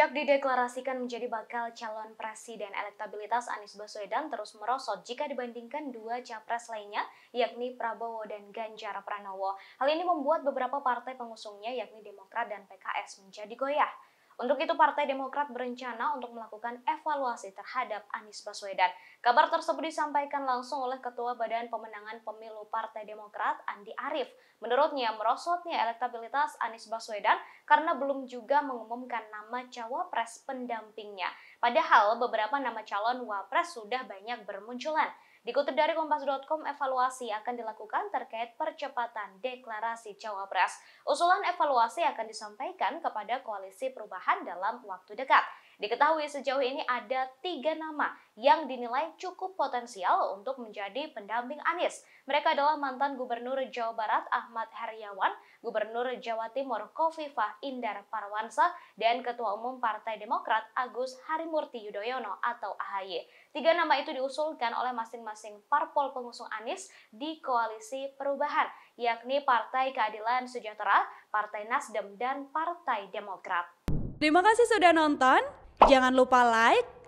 Sejak dideklarasikan menjadi bakal calon presiden, elektabilitas Anies Baswedan terus merosot jika dibandingkan dua capres lainnya, yakni Prabowo dan Ganjar Pranowo. Hal ini membuat beberapa partai pengusungnya, yakni Demokrat dan PKS, menjadi goyah. Untuk itu Partai Demokrat berencana untuk melakukan evaluasi terhadap Anies Baswedan. Kabar tersebut disampaikan langsung oleh Ketua Badan Pemenangan Pemilu Partai Demokrat Andi Arief. Menurutnya merosotnya elektabilitas Anies Baswedan karena belum juga mengumumkan nama cawapres pendampingnya. Padahal beberapa nama calon wapres sudah banyak bermunculan. Dikutip dari Kompas.com, evaluasi akan dilakukan terkait percepatan deklarasi cawapres. Usulan evaluasi akan disampaikan kepada koalisi perubahan dalam waktu dekat. Diketahui sejauh ini ada tiga nama yang dinilai cukup potensial untuk menjadi pendamping Anies. Mereka adalah mantan Gubernur Jawa Barat Ahmad Heriawan, Gubernur Jawa Timur Kofifah Indar Parwansa, dan Ketua Umum Partai Demokrat Agus Harimurti Yudhoyono atau AHY. Tiga nama itu diusulkan oleh masing-masing parpol pengusung Anies di Koalisi Perubahan, yakni Partai Keadilan Sejahtera, Partai Nasdem, dan Partai Demokrat. Terima kasih sudah nonton. Jangan lupa like,